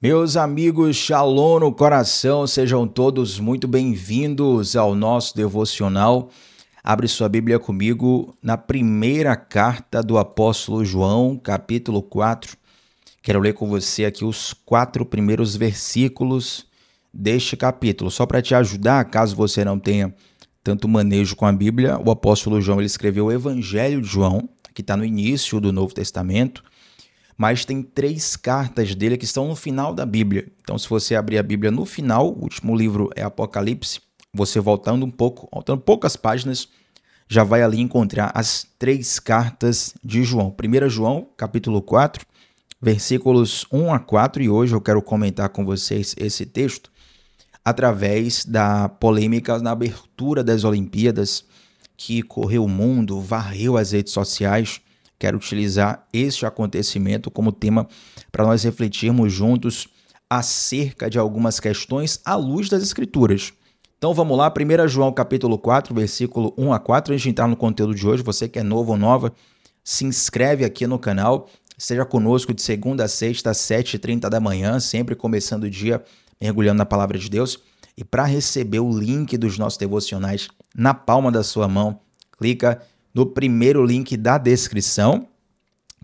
Meus amigos, shalom no coração, sejam todos muito bem-vindos ao nosso devocional. Abre sua Bíblia comigo na primeira carta do apóstolo João, capítulo 4. Quero ler com você aqui os quatro primeiros versículos deste capítulo. Só para te ajudar, caso você não tenha tanto manejo com a Bíblia, o apóstolo João ele escreveu o Evangelho de João, que está no início do Novo Testamento mas tem três cartas dele que estão no final da Bíblia. Então, se você abrir a Bíblia no final, o último livro é Apocalipse, você voltando um pouco, voltando poucas páginas, já vai ali encontrar as três cartas de João. 1 João, capítulo 4, versículos 1 a 4, e hoje eu quero comentar com vocês esse texto através da polêmica na abertura das Olimpíadas que correu o mundo, varreu as redes sociais Quero utilizar este acontecimento como tema para nós refletirmos juntos acerca de algumas questões à luz das Escrituras. Então vamos lá, 1 João capítulo 4, versículo 1 a 4, antes de entrar no conteúdo de hoje, você que é novo ou nova, se inscreve aqui no canal, Seja conosco de segunda a sexta, às 7h30 da manhã, sempre começando o dia mergulhando na palavra de Deus. E para receber o link dos nossos devocionais na palma da sua mão, clica no primeiro link da descrição,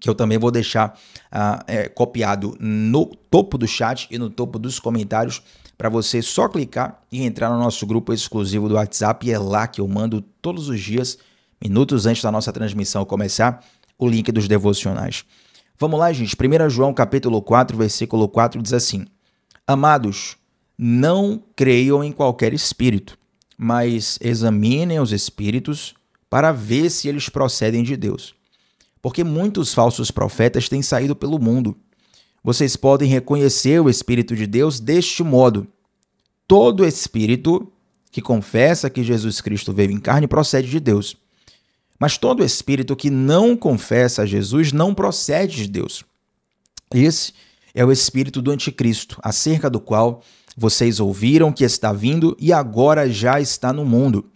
que eu também vou deixar uh, é, copiado no topo do chat e no topo dos comentários para você só clicar e entrar no nosso grupo exclusivo do WhatsApp. E é lá que eu mando todos os dias, minutos antes da nossa transmissão começar, o link dos devocionais. Vamos lá, gente. 1 João capítulo 4, versículo 4 diz assim: Amados, não creiam em qualquer espírito, mas examinem os espíritos para ver se eles procedem de Deus. Porque muitos falsos profetas têm saído pelo mundo. Vocês podem reconhecer o Espírito de Deus deste modo: todo espírito que confessa que Jesus Cristo veio em carne procede de Deus. Mas todo espírito que não confessa a Jesus não procede de Deus. Esse é o espírito do anticristo, acerca do qual vocês ouviram que está vindo e agora já está no mundo.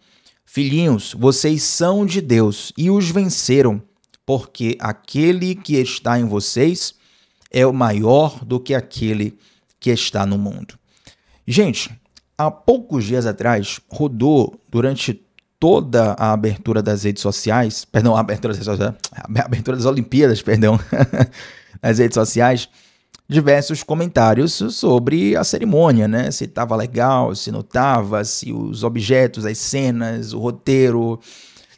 Filhinhos, vocês são de Deus e os venceram, porque aquele que está em vocês é o maior do que aquele que está no mundo. Gente, há poucos dias atrás rodou durante toda a abertura das redes sociais, perdão, a abertura das, a abertura das Olimpíadas, perdão, nas redes sociais, diversos comentários sobre a cerimônia, né? Se estava legal, se não estava, se os objetos, as cenas, o roteiro,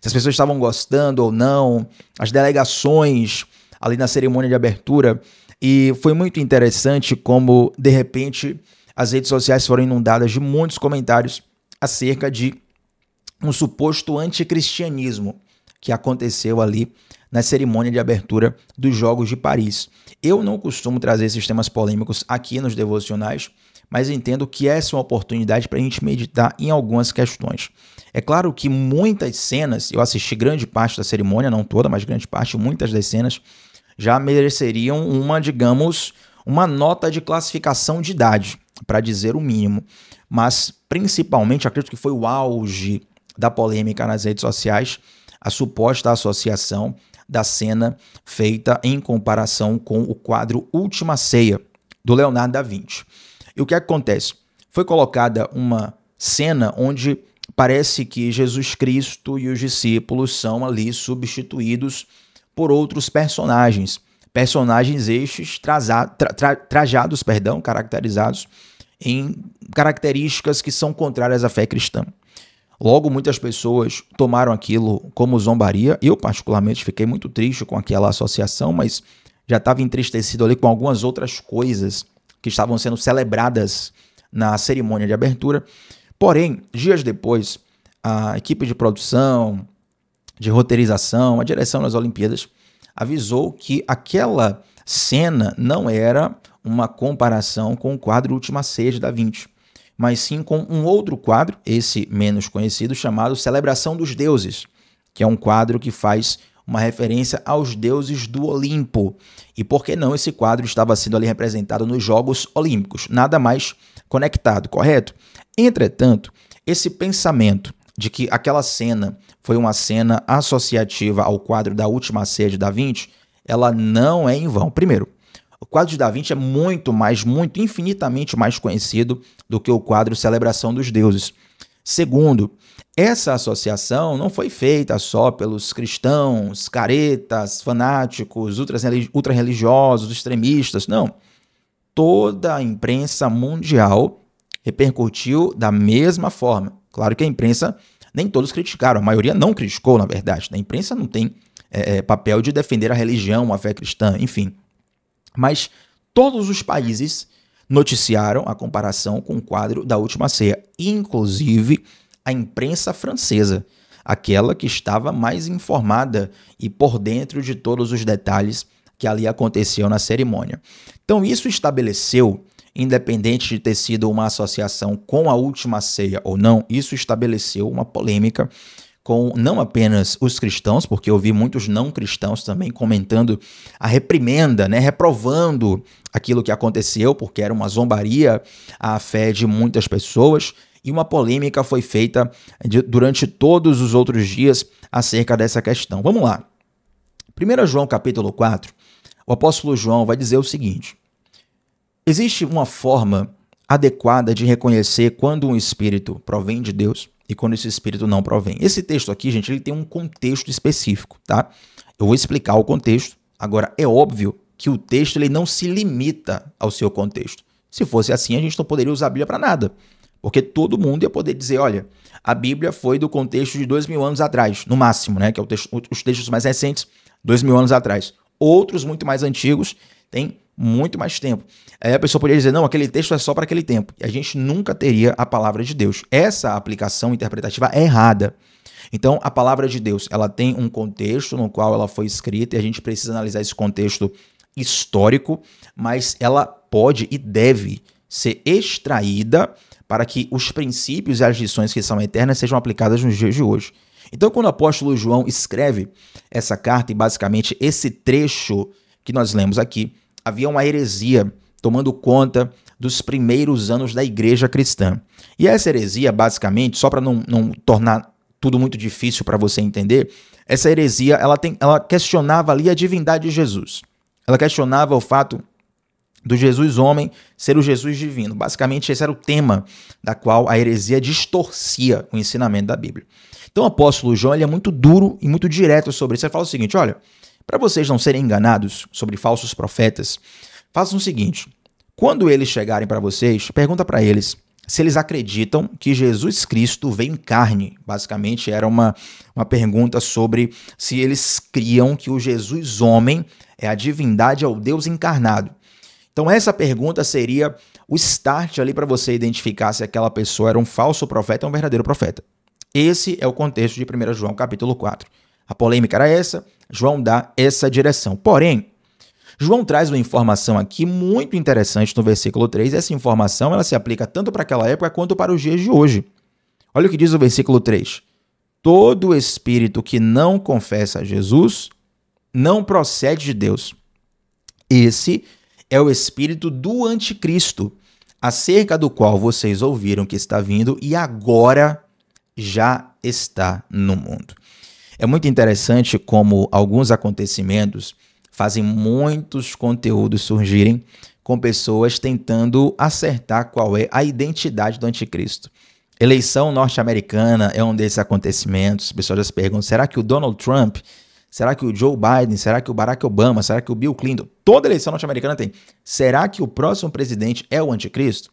se as pessoas estavam gostando ou não, as delegações ali na cerimônia de abertura. E foi muito interessante como, de repente, as redes sociais foram inundadas de muitos comentários acerca de um suposto anticristianismo que aconteceu ali na cerimônia de abertura dos Jogos de Paris. Eu não costumo trazer esses temas polêmicos aqui nos devocionais, mas entendo que essa é uma oportunidade para a gente meditar em algumas questões. É claro que muitas cenas, eu assisti grande parte da cerimônia, não toda, mas grande parte, muitas das cenas, já mereceriam uma, digamos, uma nota de classificação de idade, para dizer o mínimo. Mas, principalmente, acredito que foi o auge da polêmica nas redes sociais, a suposta associação da cena feita em comparação com o quadro Última Ceia, do Leonardo da Vinci. E o é que acontece? Foi colocada uma cena onde parece que Jesus Cristo e os discípulos são ali substituídos por outros personagens. Personagens estes tra, tra, trajados, perdão, caracterizados em características que são contrárias à fé cristã. Logo, muitas pessoas tomaram aquilo como zombaria. Eu, particularmente, fiquei muito triste com aquela associação, mas já estava entristecido ali com algumas outras coisas que estavam sendo celebradas na cerimônia de abertura. Porém, dias depois, a equipe de produção, de roteirização, a direção das Olimpíadas avisou que aquela cena não era uma comparação com o quadro Última Sede da 20 mas sim com um outro quadro, esse menos conhecido, chamado Celebração dos Deuses, que é um quadro que faz uma referência aos deuses do Olimpo. E por que não esse quadro estava sendo ali representado nos Jogos Olímpicos? Nada mais conectado, correto? Entretanto, esse pensamento de que aquela cena foi uma cena associativa ao quadro da última sede Da Vinci, ela não é em vão. Primeiro, o quadro de Da Vinci é muito mais, muito infinitamente mais conhecido do que o quadro Celebração dos Deuses. Segundo, essa associação não foi feita só pelos cristãos, caretas, fanáticos, ultra-religiosos, extremistas, não. Toda a imprensa mundial repercutiu da mesma forma. Claro que a imprensa, nem todos criticaram, a maioria não criticou, na verdade. A imprensa não tem é, é, papel de defender a religião, a fé cristã, enfim. Mas todos os países noticiaram a comparação com o quadro da última ceia, inclusive a imprensa francesa, aquela que estava mais informada e por dentro de todos os detalhes que ali aconteciam na cerimônia. Então, isso estabeleceu, independente de ter sido uma associação com a última ceia ou não, isso estabeleceu uma polêmica com não apenas os cristãos, porque eu vi muitos não cristãos também comentando a reprimenda, né, reprovando aquilo que aconteceu, porque era uma zombaria à fé de muitas pessoas. E uma polêmica foi feita de, durante todos os outros dias acerca dessa questão. Vamos lá. 1 João capítulo 4, o apóstolo João vai dizer o seguinte: Existe uma forma adequada de reconhecer quando um espírito provém de Deus e quando esse espírito não provém. Esse texto aqui, gente, ele tem um contexto específico, tá? Eu vou explicar o contexto. Agora, é óbvio que o texto ele não se limita ao seu contexto. Se fosse assim, a gente não poderia usar a Bíblia para nada. Porque todo mundo ia poder dizer, olha, a Bíblia foi do contexto de dois mil anos atrás, no máximo, né? Que é texto, os textos mais recentes, dois mil anos atrás. Outros muito mais antigos têm muito mais tempo. Aí a pessoa poderia dizer, não, aquele texto é só para aquele tempo. E a gente nunca teria a palavra de Deus. Essa aplicação interpretativa é errada. Então, a palavra de Deus, ela tem um contexto no qual ela foi escrita e a gente precisa analisar esse contexto histórico, mas ela pode e deve ser extraída para que os princípios e as lições que são eternas sejam aplicadas nos dias de hoje. Então, quando o apóstolo João escreve essa carta e basicamente esse trecho que nós lemos aqui, havia uma heresia tomando conta dos primeiros anos da igreja cristã. E essa heresia, basicamente, só para não, não tornar tudo muito difícil para você entender, essa heresia ela, tem, ela questionava ali a divindade de Jesus. Ela questionava o fato do Jesus homem ser o Jesus divino. Basicamente, esse era o tema da qual a heresia distorcia o ensinamento da Bíblia. Então, o apóstolo João ele é muito duro e muito direto sobre isso. Ele fala o seguinte: olha, para vocês não serem enganados sobre falsos profetas, façam o seguinte: quando eles chegarem para vocês, pergunta para eles se eles acreditam que Jesus Cristo veio em carne. Basicamente, era uma, uma pergunta sobre se eles criam que o Jesus homem é a divindade, é o Deus encarnado. Então, essa pergunta seria o start ali para você identificar se aquela pessoa era um falso profeta ou um verdadeiro profeta. Esse é o contexto de 1 João capítulo 4. A polêmica era essa, João dá essa direção. Porém, João traz uma informação aqui muito interessante no versículo 3. Essa informação ela se aplica tanto para aquela época quanto para os dias de hoje. Olha o que diz o versículo 3. Todo espírito que não confessa a Jesus não procede de Deus. Esse é o espírito do anticristo, acerca do qual vocês ouviram que está vindo e agora já está no mundo. É muito interessante como alguns acontecimentos fazem muitos conteúdos surgirem com pessoas tentando acertar qual é a identidade do anticristo. Eleição norte-americana é um desses acontecimentos. As pessoas se perguntam: será que o Donald Trump? Será que o Joe Biden? Será que o Barack Obama? Será que o Bill Clinton? Toda eleição norte-americana tem. Será que o próximo presidente é o anticristo?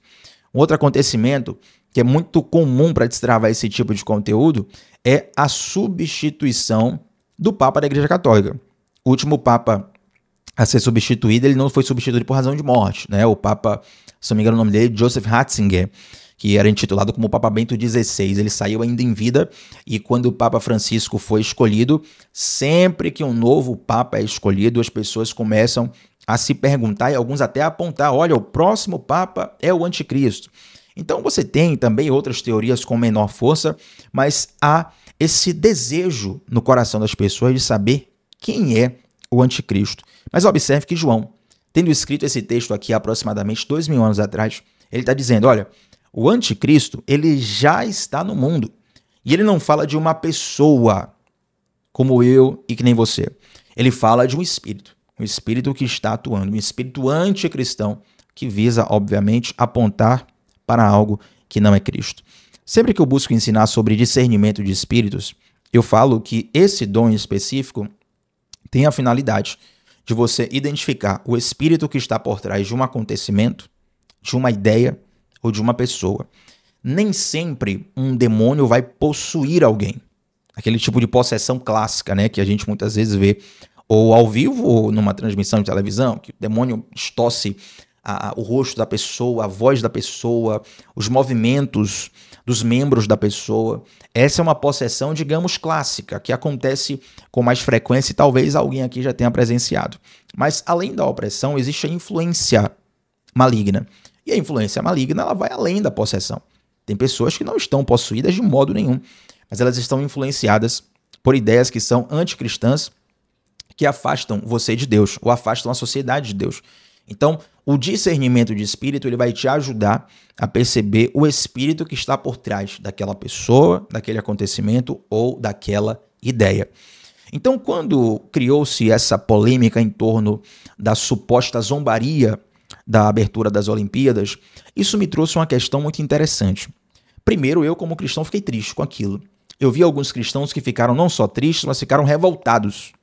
Um outro acontecimento que é muito comum para destravar esse tipo de conteúdo é a substituição do Papa da Igreja Católica. O último Papa a ser substituído, ele não foi substituído por razão de morte, né? O Papa, se não me engano o nome dele, é Joseph Ratzinger, que era intitulado como Papa Bento XVI. Ele saiu ainda em vida e quando o Papa Francisco foi escolhido, sempre que um novo Papa é escolhido, as pessoas começam a se perguntar e alguns até apontar: olha, o próximo Papa é o Anticristo. Então você tem também outras teorias com menor força, mas há esse desejo no coração das pessoas de saber quem é o Anticristo. Mas observe que João, tendo escrito esse texto aqui aproximadamente dois mil anos atrás, ele está dizendo: olha, o Anticristo ele já está no mundo. E ele não fala de uma pessoa como eu e que nem você. Ele fala de um espírito um espírito que está atuando, um espírito anticristão que visa, obviamente, apontar para algo que não é Cristo. Sempre que eu busco ensinar sobre discernimento de espíritos, eu falo que esse dom específico tem a finalidade de você identificar o espírito que está por trás de um acontecimento, de uma ideia ou de uma pessoa. Nem sempre um demônio vai possuir alguém. Aquele tipo de possessão clássica, né, que a gente muitas vezes vê ou ao vivo, ou numa transmissão de televisão, que o demônio estosse a, a, o rosto da pessoa, a voz da pessoa, os movimentos dos membros da pessoa. Essa é uma possessão, digamos, clássica, que acontece com mais frequência e talvez alguém aqui já tenha presenciado. Mas além da opressão, existe a influência maligna. E a influência maligna ela vai além da possessão. Tem pessoas que não estão possuídas de modo nenhum, mas elas estão influenciadas por ideias que são anticristãs que afastam você de Deus ou afastam a sociedade de Deus. Então, o discernimento de espírito ele vai te ajudar a perceber o espírito que está por trás daquela pessoa, daquele acontecimento ou daquela ideia. Então, quando criou-se essa polêmica em torno da suposta zombaria da abertura das Olimpíadas, isso me trouxe uma questão muito interessante. Primeiro, eu, como cristão, fiquei triste com aquilo. Eu vi alguns cristãos que ficaram não só tristes, mas ficaram revoltados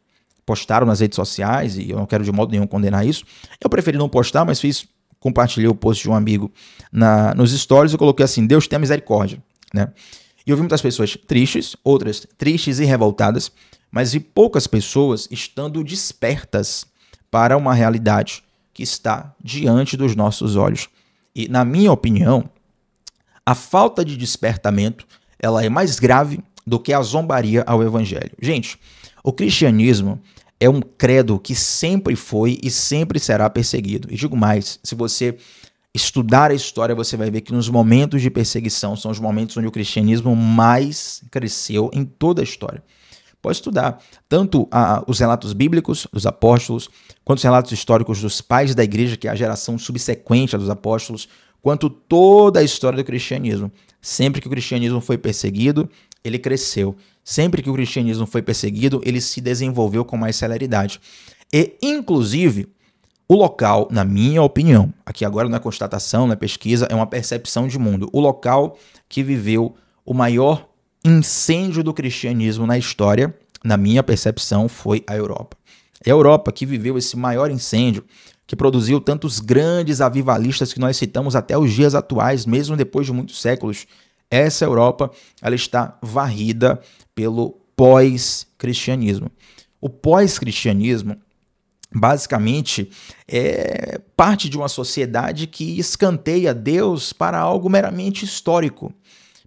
postaram nas redes sociais, e eu não quero de modo nenhum condenar isso. Eu preferi não postar, mas fiz, compartilhei o post de um amigo na, nos stories, e coloquei assim, Deus tenha misericórdia, né? E eu vi muitas pessoas tristes, outras tristes e revoltadas, mas vi poucas pessoas estando despertas para uma realidade que está diante dos nossos olhos. E na minha opinião, a falta de despertamento, ela é mais grave do que a zombaria ao evangelho. Gente, o cristianismo é um credo que sempre foi e sempre será perseguido. E digo mais, se você estudar a história, você vai ver que nos momentos de perseguição são os momentos onde o cristianismo mais cresceu em toda a história. Pode estudar tanto a, ah, os relatos bíblicos dos apóstolos, quanto os relatos históricos dos pais da igreja, que é a geração subsequente dos apóstolos, quanto toda a história do cristianismo. Sempre que o cristianismo foi perseguido, ele cresceu. Sempre que o cristianismo foi perseguido, ele se desenvolveu com mais celeridade. E, inclusive, o local, na minha opinião, aqui agora não é constatação, não é pesquisa, é uma percepção de mundo. O local que viveu o maior incêndio do cristianismo na história, na minha percepção, foi a Europa. É a Europa que viveu esse maior incêndio, que produziu tantos grandes avivalistas que nós citamos até os dias atuais, mesmo depois de muitos séculos. Essa Europa, ela está varrida pelo pós-cristianismo. O pós-cristianismo basicamente é parte de uma sociedade que escanteia Deus para algo meramente histórico,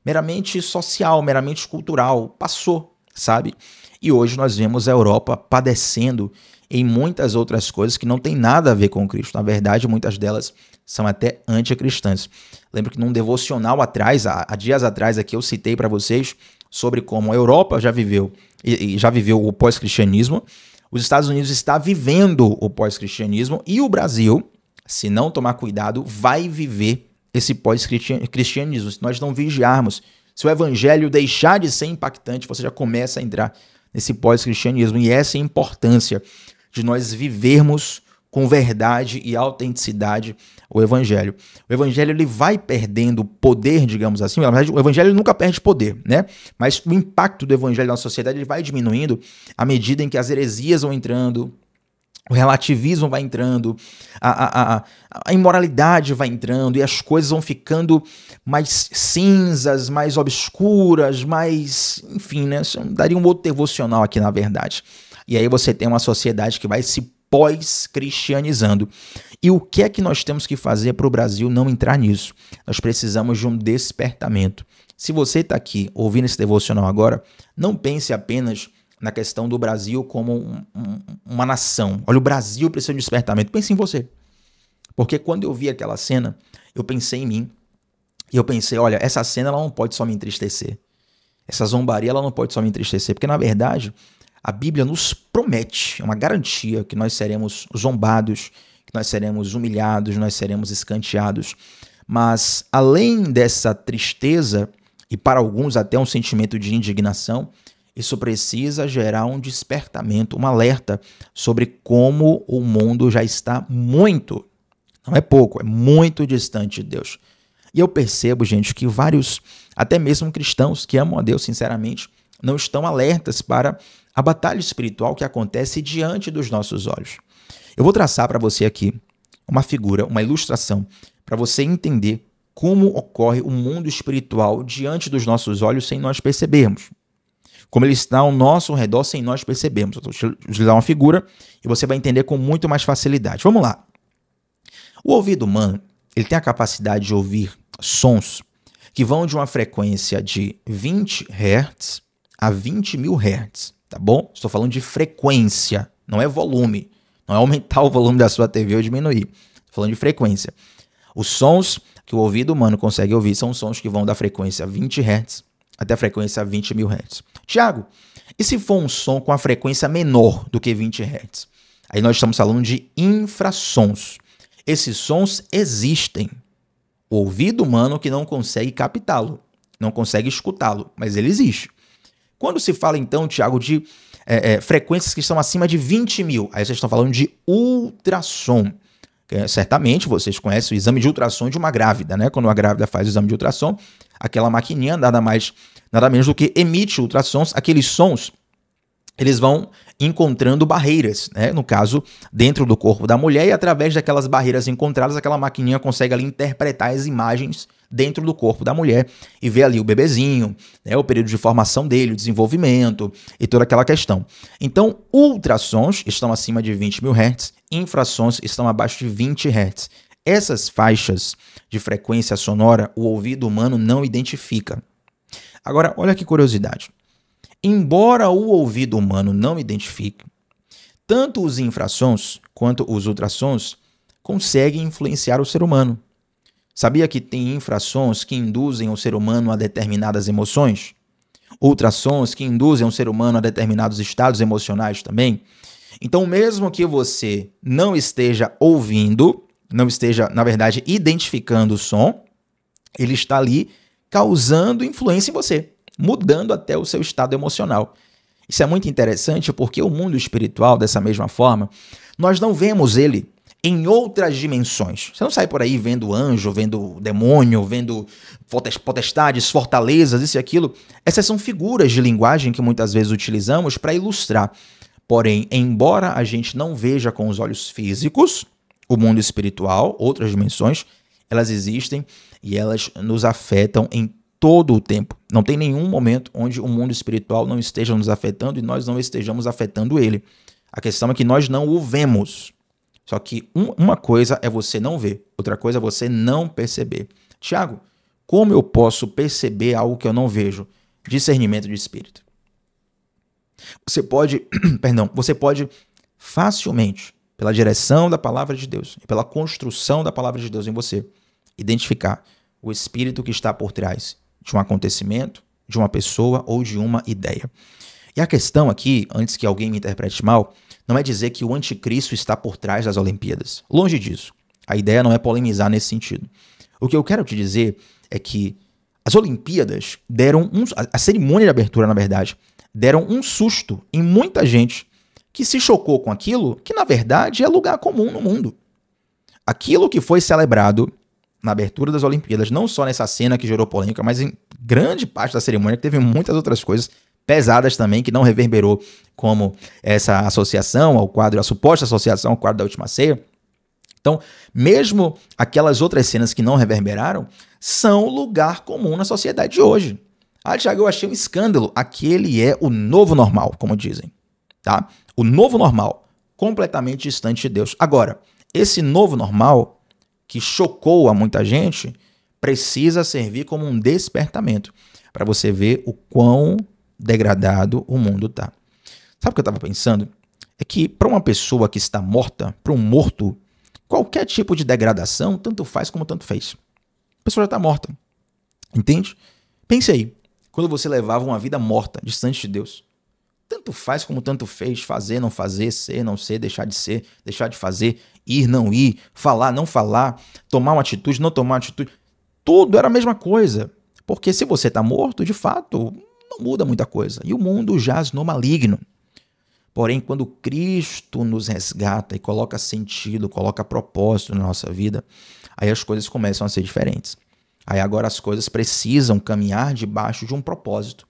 meramente social, meramente cultural. Passou, sabe? E hoje nós vemos a Europa padecendo em muitas outras coisas que não tem nada a ver com Cristo. Na verdade, muitas delas são até anticristãs. Lembro que num devocional atrás, há dias atrás aqui, eu citei para vocês sobre como a Europa já viveu e, e já viveu o pós-cristianismo, os Estados Unidos está vivendo o pós-cristianismo e o Brasil, se não tomar cuidado, vai viver esse pós-cristianismo. Se nós não vigiarmos, se o evangelho deixar de ser impactante, você já começa a entrar nesse pós-cristianismo. E essa é a importância de nós vivermos com verdade e autenticidade o evangelho. O evangelho ele vai perdendo poder, digamos assim. Na verdade, o evangelho nunca perde poder, né? Mas o impacto do evangelho na sociedade ele vai diminuindo à medida em que as heresias vão entrando, o relativismo vai entrando, a, a, a, a, imoralidade vai entrando e as coisas vão ficando mais cinzas, mais obscuras, mais. Enfim, né? Daria um outro devocional aqui, na verdade. E aí você tem uma sociedade que vai se pós-cristianizando. E o que é que nós temos que fazer para o Brasil não entrar nisso? Nós precisamos de um despertamento. Se você está aqui ouvindo esse devocional agora, não pense apenas na questão do Brasil como um, um, uma nação. Olha, o Brasil precisa de despertamento. Pense em você. Porque quando eu vi aquela cena, eu pensei em mim. E eu pensei, olha, essa cena ela não pode só me entristecer. Essa zombaria ela não pode só me entristecer. Porque, na verdade, a Bíblia nos promete, é uma garantia que nós seremos zombados, que nós seremos humilhados, nós seremos escanteados. Mas além dessa tristeza e para alguns até um sentimento de indignação, isso precisa gerar um despertamento, um alerta sobre como o mundo já está muito, não é pouco, é muito distante de Deus. E eu percebo, gente, que vários, até mesmo cristãos que amam a Deus sinceramente, não estão alertas para a batalha espiritual que acontece diante dos nossos olhos. Eu vou traçar para você aqui uma figura, uma ilustração, para você entender como ocorre o mundo espiritual diante dos nossos olhos sem nós percebermos. Como ele está ao nosso redor sem nós percebermos. vou te dar uma figura e você vai entender com muito mais facilidade. Vamos lá. O ouvido humano ele tem a capacidade de ouvir sons que vão de uma frequência de 20 Hz a 20 mil Hz tá bom? Estou falando de frequência, não é volume. Não é aumentar o volume da sua TV ou diminuir. Estou falando de frequência. Os sons que o ouvido humano consegue ouvir são sons que vão da frequência 20 Hz até a frequência 20 mil Hz. Tiago, e se for um som com a frequência menor do que 20 Hz? Aí nós estamos falando de infrassons. Esses sons existem. O ouvido humano que não consegue captá-lo, não consegue escutá-lo, mas ele existe. Quando se fala, então, Tiago, de é, é, frequências que estão acima de 20 mil, aí vocês estão falando de ultrassom. É, certamente vocês conhecem o exame de ultrassom de uma grávida, né? Quando uma grávida faz o exame de ultrassom, aquela maquininha nada mais, nada menos do que emite ultrassons, aqueles sons, eles vão encontrando barreiras, né? No caso, dentro do corpo da mulher e através daquelas barreiras encontradas, aquela maquininha consegue ali interpretar as imagens dentro do corpo da mulher e ver ali o bebezinho, né, o período de formação dele, o desenvolvimento e toda aquela questão. Então, ultrassons estão acima de 20 mil Hz, infrassons estão abaixo de 20 Hz. Essas faixas de frequência sonora o ouvido humano não identifica. Agora, olha que curiosidade. Embora o ouvido humano não identifique, tanto os infrassons quanto os ultrassons conseguem influenciar o ser humano. Sabia que tem infrassons que induzem o ser humano a determinadas emoções? Ultrassons que induzem o ser humano a determinados estados emocionais também? Então, mesmo que você não esteja ouvindo, não esteja, na verdade, identificando o som, ele está ali causando influência em você, mudando até o seu estado emocional. Isso é muito interessante porque o mundo espiritual, dessa mesma forma, nós não vemos ele em outras dimensões. Você não sai por aí vendo anjo, vendo demônio, vendo potestades, fortalezas, isso e aquilo. Essas são figuras de linguagem que muitas vezes utilizamos para ilustrar. Porém, embora a gente não veja com os olhos físicos o mundo espiritual, outras dimensões, elas existem e elas nos afetam em todo o tempo. Não tem nenhum momento onde o mundo espiritual não esteja nos afetando e nós não estejamos afetando ele. A questão é que nós não o vemos. Só que um, uma coisa é você não ver, outra coisa é você não perceber. Tiago, como eu posso perceber algo que eu não vejo? Discernimento de espírito. Você pode, perdão, você pode facilmente, pela direção da palavra de Deus e pela construção da palavra de Deus em você, identificar o espírito que está por trás de um acontecimento, de uma pessoa ou de uma ideia. E a questão aqui, antes que alguém me interprete mal, não é dizer que o anticristo está por trás das Olimpíadas. Longe disso. A ideia não é polemizar nesse sentido. O que eu quero te dizer é que as Olimpíadas deram um. A cerimônia de abertura, na verdade, deram um susto em muita gente que se chocou com aquilo que, na verdade, é lugar comum no mundo. Aquilo que foi celebrado na abertura das Olimpíadas, não só nessa cena que gerou polêmica, mas em grande parte da cerimônia, que teve muitas outras coisas, pesadas também, que não reverberou como essa associação ao quadro, a suposta associação ao quadro da última ceia. Então, mesmo aquelas outras cenas que não reverberaram, são lugar comum na sociedade de hoje. Ah, Tiago, eu achei um escândalo. Aquele é o novo normal, como dizem. Tá? O novo normal, completamente distante de Deus. Agora, esse novo normal, que chocou a muita gente, precisa servir como um despertamento para você ver o quão degradado o mundo está. Sabe o que eu estava pensando? É que para uma pessoa que está morta, para um morto, qualquer tipo de degradação tanto faz como tanto fez. A pessoa já está morta. Entende? Pense aí. Quando você levava uma vida morta, distante de Deus, tanto faz como tanto fez, fazer, não fazer, ser, não ser, deixar de ser, deixar de fazer, ir, não ir, falar, não falar, tomar uma atitude, não tomar uma atitude, tudo era a mesma coisa. Porque se você está morto, de fato, não muda muita coisa. E o mundo jaz no maligno. Porém, quando Cristo nos resgata e coloca sentido, coloca propósito na nossa vida, aí as coisas começam a ser diferentes. Aí agora as coisas precisam caminhar debaixo de um propósito,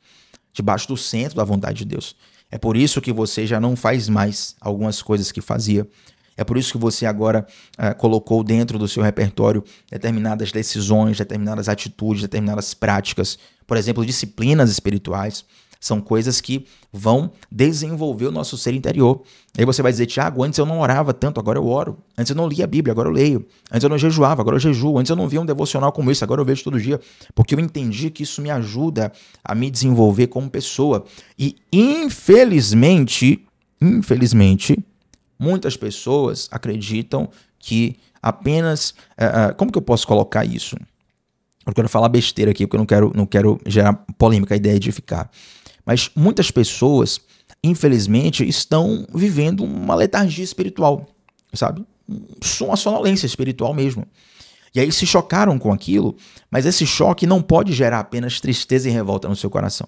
debaixo do centro da vontade de Deus. É por isso que você já não faz mais algumas coisas que fazia. É por isso que você agora eh, colocou dentro do seu repertório determinadas decisões, determinadas atitudes, determinadas práticas por exemplo, disciplinas espirituais. São coisas que vão desenvolver o nosso ser interior. Aí você vai dizer, Tiago, antes eu não orava tanto, agora eu oro. Antes eu não lia a Bíblia, agora eu leio. Antes eu não jejuava, agora eu jejuo. Antes eu não via um devocional como esse, agora eu vejo todo dia. Porque eu entendi que isso me ajuda a me desenvolver como pessoa. E infelizmente, infelizmente, muitas pessoas acreditam que apenas. Uh, como que eu posso colocar isso? não quero falar besteira aqui, porque eu não quero, não quero gerar polêmica, a ideia de ficar. Mas muitas pessoas, infelizmente, estão vivendo uma letargia espiritual, sabe? Uma sonolência espiritual mesmo. E aí se chocaram com aquilo, mas esse choque não pode gerar apenas tristeza e revolta no seu coração.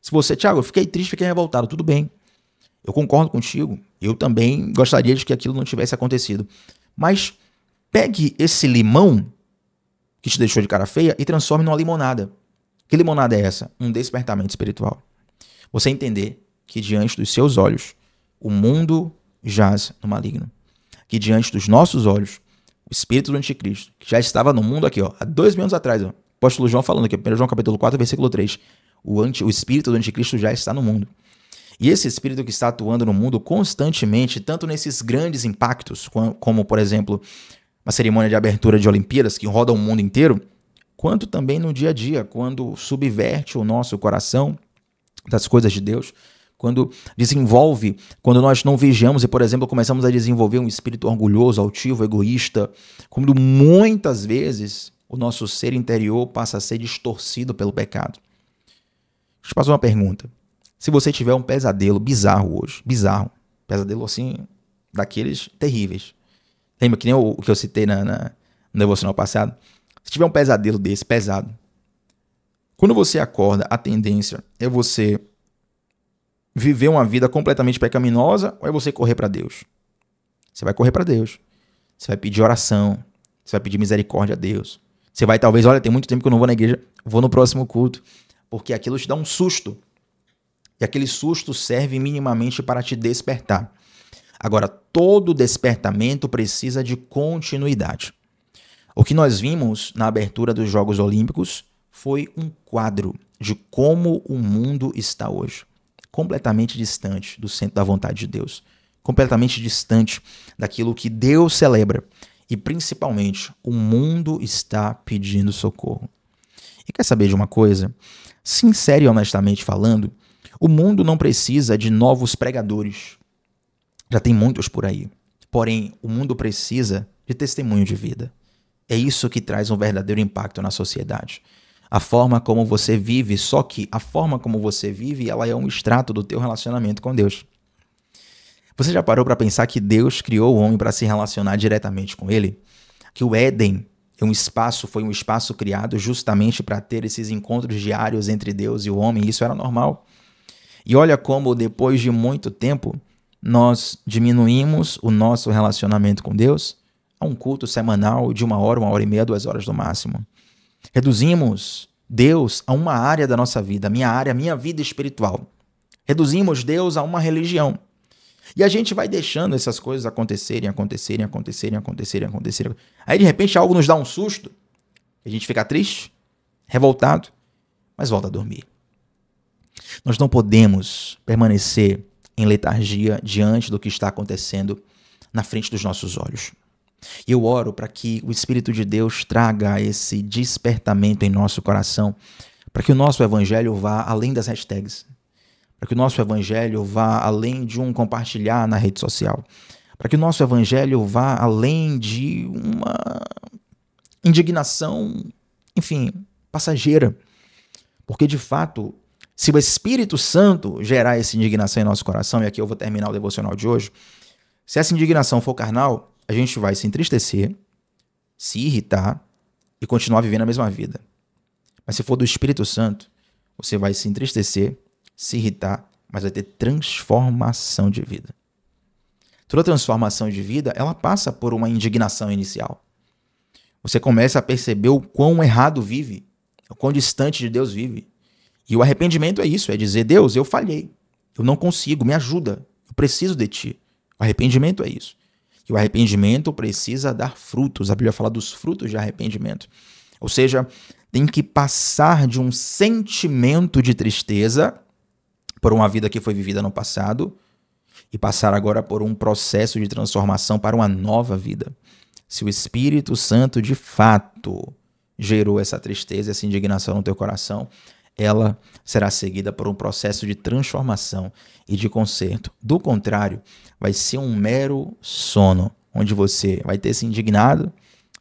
Se você, Tiago, eu fiquei triste, fiquei revoltado, tudo bem. Eu concordo contigo. Eu também gostaria de que aquilo não tivesse acontecido. Mas pegue esse limão que te deixou de cara feia e transforme numa limonada. Que limonada é essa? Um despertamento espiritual. Você entender que diante dos seus olhos o mundo jaz no maligno. Que diante dos nossos olhos o espírito do anticristo, que já estava no mundo aqui, ó, há dois mil anos atrás, ó, apóstolo João falando aqui, 1 João capítulo 4, versículo 3, o, anti, o espírito do anticristo já está no mundo. E esse espírito que está atuando no mundo constantemente, tanto nesses grandes impactos, como, por exemplo, uma cerimônia de abertura de Olimpíadas que roda o mundo inteiro, quanto também no dia a dia, quando subverte o nosso coração das coisas de Deus, quando desenvolve, quando nós não vigiamos e, por exemplo, começamos a desenvolver um espírito orgulhoso, altivo, egoísta, quando muitas vezes o nosso ser interior passa a ser distorcido pelo pecado. Deixa eu te fazer uma pergunta. Se você tiver um pesadelo bizarro hoje, bizarro, pesadelo assim, daqueles terríveis, Lembra que nem o, o que eu citei na, na, no devocional passado? Se tiver um pesadelo desse, pesado. Quando você acorda, a tendência é você viver uma vida completamente pecaminosa ou é você correr para Deus? Você vai correr para Deus. Você vai pedir oração. Você vai pedir misericórdia a Deus. Você vai talvez, olha, tem muito tempo que eu não vou na igreja, vou no próximo culto. Porque aquilo te dá um susto. E aquele susto serve minimamente para te despertar. Agora, todo despertamento precisa de continuidade. O que nós vimos na abertura dos Jogos Olímpicos foi um quadro de como o mundo está hoje, completamente distante do centro da vontade de Deus, completamente distante daquilo que Deus celebra e principalmente o mundo está pedindo socorro. E quer saber de uma coisa? Sincero e honestamente falando, o mundo não precisa de novos pregadores, já tem muitos por aí. Porém, o mundo precisa de testemunho de vida. É isso que traz um verdadeiro impacto na sociedade. A forma como você vive, só que a forma como você vive, ela é um extrato do teu relacionamento com Deus. Você já parou para pensar que Deus criou o homem para se relacionar diretamente com ele? Que o Éden é um espaço, foi um espaço criado justamente para ter esses encontros diários entre Deus e o homem, isso era normal. E olha como depois de muito tempo, nós diminuímos o nosso relacionamento com Deus a um culto semanal de uma hora, uma hora e meia, duas horas no máximo. Reduzimos Deus a uma área da nossa vida, minha área, minha vida espiritual. Reduzimos Deus a uma religião. E a gente vai deixando essas coisas acontecerem, acontecerem, acontecerem, acontecerem, acontecerem. Aí de repente algo nos dá um susto, a gente fica triste, revoltado, mas volta a dormir. Nós não podemos permanecer em letargia diante do que está acontecendo na frente dos nossos olhos. E eu oro para que o Espírito de Deus traga esse despertamento em nosso coração, para que o nosso evangelho vá além das hashtags, para que o nosso evangelho vá além de um compartilhar na rede social, para que o nosso evangelho vá além de uma indignação, enfim, passageira. Porque de fato, se o Espírito Santo gerar essa indignação em nosso coração, e aqui eu vou terminar o devocional de hoje, se essa indignação for carnal, a gente vai se entristecer, se irritar e continuar vivendo a mesma vida. Mas se for do Espírito Santo, você vai se entristecer, se irritar, mas vai ter transformação de vida. Toda transformação de vida, ela passa por uma indignação inicial. Você começa a perceber o quão errado vive, o quão distante de Deus vive, e o arrependimento é isso: é dizer, Deus, eu falhei. Eu não consigo, me ajuda. Eu preciso de ti. O arrependimento é isso. E o arrependimento precisa dar frutos. A Bíblia fala dos frutos de arrependimento. Ou seja, tem que passar de um sentimento de tristeza por uma vida que foi vivida no passado e passar agora por um processo de transformação para uma nova vida. Se o Espírito Santo de fato gerou essa tristeza, essa indignação no teu coração, ela será seguida por um processo de transformação e de conserto. Do contrário, vai ser um mero sono, onde você vai ter se indignado,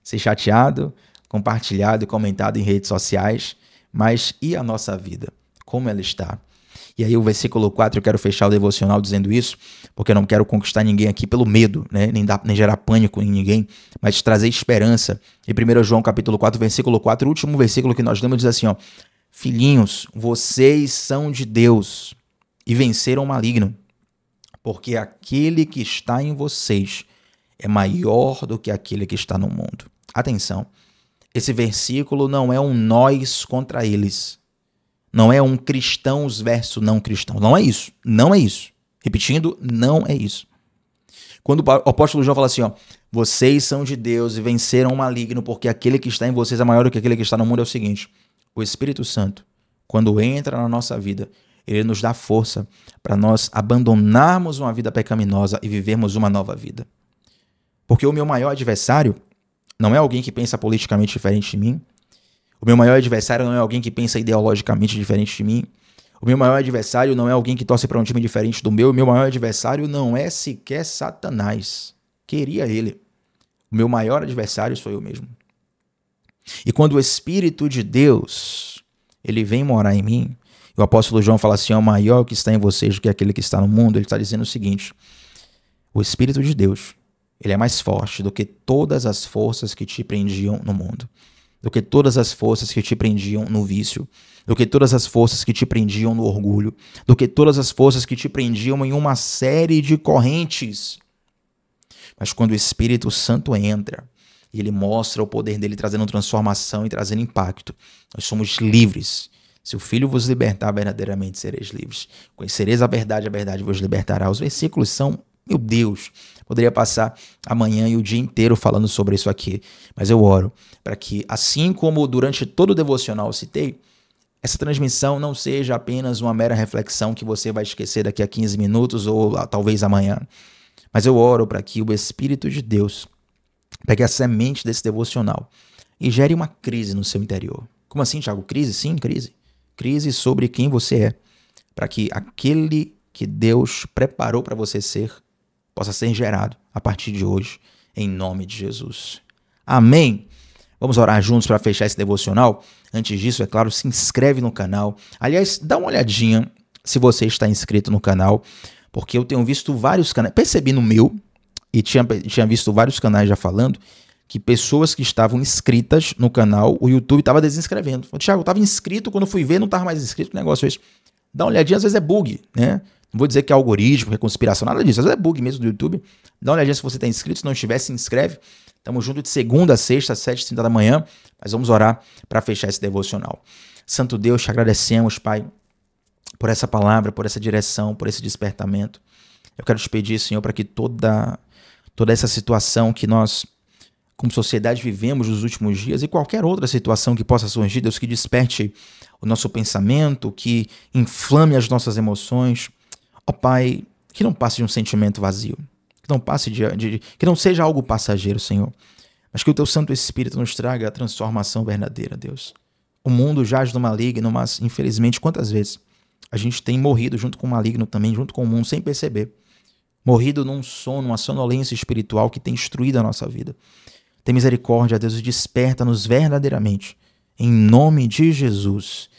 se chateado, compartilhado e comentado em redes sociais, mas e a nossa vida? Como ela está? E aí o versículo 4, eu quero fechar o devocional dizendo isso, porque eu não quero conquistar ninguém aqui pelo medo, né? nem, dar, nem gerar pânico em ninguém, mas trazer esperança. Em 1 João capítulo 4, versículo 4, o último versículo que nós lemos diz assim, ó, Filhinhos, vocês são de Deus e venceram o maligno, porque aquele que está em vocês é maior do que aquele que está no mundo. Atenção, esse versículo não é um nós contra eles. Não é um cristãos versus não cristãos. Não é isso. Não é isso. Repetindo, não é isso. Quando o apóstolo João fala assim, ó, vocês são de Deus e venceram o maligno, porque aquele que está em vocês é maior do que aquele que está no mundo, é o seguinte: o Espírito Santo, quando entra na nossa vida, ele nos dá força para nós abandonarmos uma vida pecaminosa e vivermos uma nova vida. Porque o meu maior adversário não é alguém que pensa politicamente diferente de mim. O meu maior adversário não é alguém que pensa ideologicamente diferente de mim. O meu maior adversário não é alguém que torce para um time diferente do meu. O meu maior adversário não é sequer Satanás. Queria ele. O meu maior adversário sou eu mesmo. E quando o Espírito de Deus ele vem morar em mim, o apóstolo João fala assim: É o maior que está em vocês do que aquele que está no mundo. Ele está dizendo o seguinte: o Espírito de Deus ele é mais forte do que todas as forças que te prendiam no mundo, do que todas as forças que te prendiam no vício, do que todas as forças que te prendiam no orgulho, do que todas as forças que te prendiam em uma série de correntes. Mas quando o Espírito Santo entra, e ele mostra o poder dele trazendo transformação e trazendo impacto. Nós somos livres. Se o Filho vos libertar, verdadeiramente sereis livres. Conhecereis a verdade, a verdade vos libertará. Os versículos são, meu Deus, poderia passar amanhã e o dia inteiro falando sobre isso aqui. Mas eu oro para que, assim como durante todo o devocional eu citei, essa transmissão não seja apenas uma mera reflexão que você vai esquecer daqui a 15 minutos ou ah, talvez amanhã. Mas eu oro para que o Espírito de Deus Pegue a semente desse devocional e gere uma crise no seu interior. Como assim, Tiago? Crise? Sim, crise. Crise sobre quem você é, para que aquele que Deus preparou para você ser possa ser gerado a partir de hoje, em nome de Jesus. Amém. Vamos orar juntos para fechar esse devocional. Antes disso, é claro, se inscreve no canal. Aliás, dá uma olhadinha se você está inscrito no canal, porque eu tenho visto vários canais. Percebi no meu e tinha, tinha visto vários canais já falando que pessoas que estavam inscritas no canal, o YouTube estava desinscrevendo. Tiago, eu estava inscrito, quando fui ver, não estava mais inscrito, o negócio é esse. Dá uma olhadinha, às vezes é bug, né? Não vou dizer que é algoritmo, que é conspiração, nada disso. Às vezes é bug mesmo do YouTube. Dá uma olhadinha se você está inscrito, se não estiver, se inscreve. Tamo junto de segunda a sexta, às 7 h da manhã. Mas vamos orar para fechar esse devocional. Santo Deus, te agradecemos, Pai, por essa palavra, por essa direção, por esse despertamento. Eu quero te pedir, Senhor, para que toda, toda essa situação que nós, como sociedade, vivemos nos últimos dias e qualquer outra situação que possa surgir, Deus, que desperte o nosso pensamento, que inflame as nossas emoções. Ó oh, Pai, que não passe de um sentimento vazio, que não passe de, de que não seja algo passageiro, Senhor, mas que o teu Santo Espírito nos traga a transformação verdadeira, Deus. O mundo jaz no maligno, mas infelizmente quantas vezes a gente tem morrido junto com o maligno também, junto com o mundo, sem perceber morrido num sono, uma sonolência espiritual que tem destruído a nossa vida. Tem misericórdia, Deus, desperta-nos verdadeiramente. Em nome de Jesus.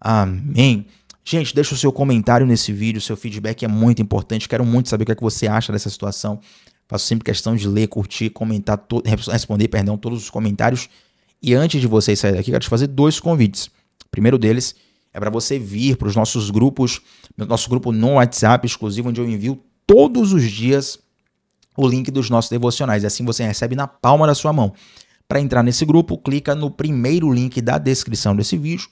Amém. Gente, deixa o seu comentário nesse vídeo, seu feedback é muito importante. Quero muito saber o que, é que você acha dessa situação. Faço sempre questão de ler, curtir, comentar, to... responder, perdão, todos os comentários. E antes de vocês sair daqui, quero te fazer dois convites. O primeiro deles é para você vir para os nossos grupos, nosso grupo no WhatsApp exclusivo, onde eu envio todos os dias o link dos nossos devocionais. Assim você recebe na palma da sua mão. Para entrar nesse grupo, clica no primeiro link da descrição desse vídeo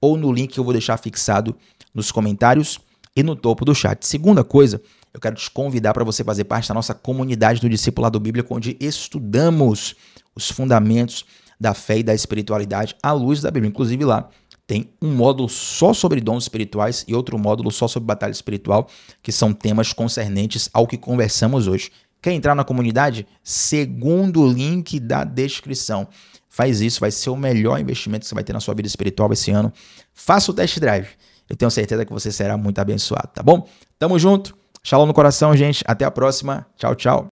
ou no link que eu vou deixar fixado nos comentários e no topo do chat. Segunda coisa, eu quero te convidar para você fazer parte da nossa comunidade do Discipulado Bíblico, onde estudamos os fundamentos da fé e da espiritualidade à luz da Bíblia. Inclusive lá tem um módulo só sobre dons espirituais e outro módulo só sobre batalha espiritual, que são temas concernentes ao que conversamos hoje. Quer entrar na comunidade? Segundo link da descrição. Faz isso, vai ser o melhor investimento que você vai ter na sua vida espiritual esse ano. Faça o test drive. Eu tenho certeza que você será muito abençoado, tá bom? Tamo junto. Shalom no coração, gente. Até a próxima. Tchau, tchau.